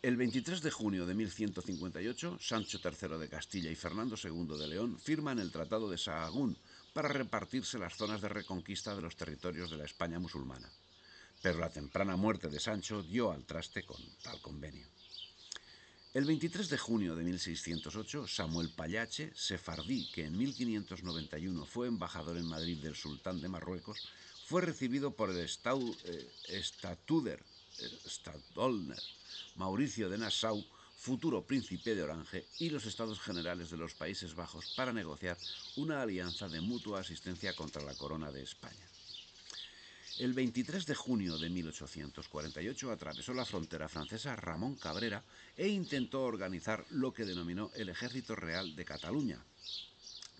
El 23 de junio de 1158, Sancho III de Castilla y Fernando II de León firman el Tratado de Sahagún para repartirse las zonas de reconquista de los territorios de la España musulmana. Pero la temprana muerte de Sancho dio al traste con tal convenio. El 23 de junio de 1608, Samuel Payache, sefardí que en 1591 fue embajador en Madrid del sultán de Marruecos, fue recibido por el eh, Estatuder Stadtholder, Mauricio de Nassau, futuro príncipe de Orange, y los estados generales de los Países Bajos para negociar una alianza de mutua asistencia contra la corona de España. El 23 de junio de 1848 atravesó la frontera francesa Ramón Cabrera e intentó organizar lo que denominó el Ejército Real de Cataluña,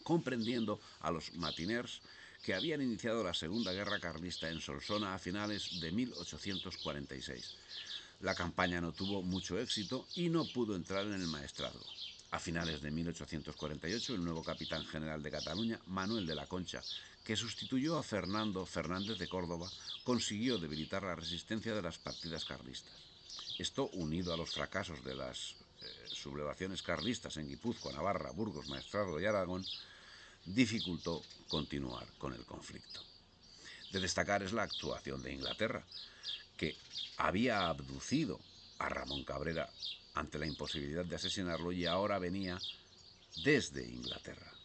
comprendiendo a los matiners, que habían iniciado la Segunda Guerra Carlista en Solsona a finales de 1846. La campaña no tuvo mucho éxito y no pudo entrar en el maestrado. A finales de 1848, el nuevo capitán general de Cataluña, Manuel de la Concha, que sustituyó a Fernando Fernández de Córdoba, consiguió debilitar la resistencia de las partidas carlistas. Esto, unido a los fracasos de las eh, sublevaciones carlistas en Guipúzcoa, Navarra, Burgos, Maestrado y Aragón, dificultó continuar con el conflicto. De destacar es la actuación de Inglaterra, que había abducido a Ramón Cabrera ante la imposibilidad de asesinarlo y ahora venía desde Inglaterra.